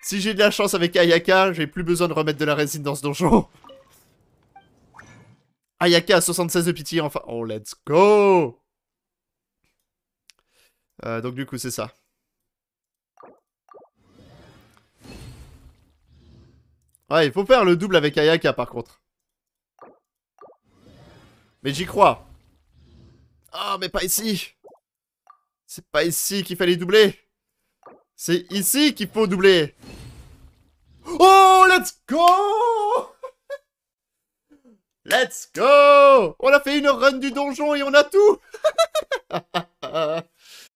Si j'ai de la chance avec Ayaka, j'ai plus besoin de remettre de la résine dans ce donjon. Ayaka a 76 de pitié, enfin. Oh, let's go euh, Donc du coup, c'est ça. Ouais, il faut faire le double avec Ayaka, par contre. Mais j'y crois. Ah, oh, mais pas ici C'est pas ici qu'il fallait doubler c'est ici qu'il faut doubler. Oh, let's go Let's go On a fait une run du donjon et on a tout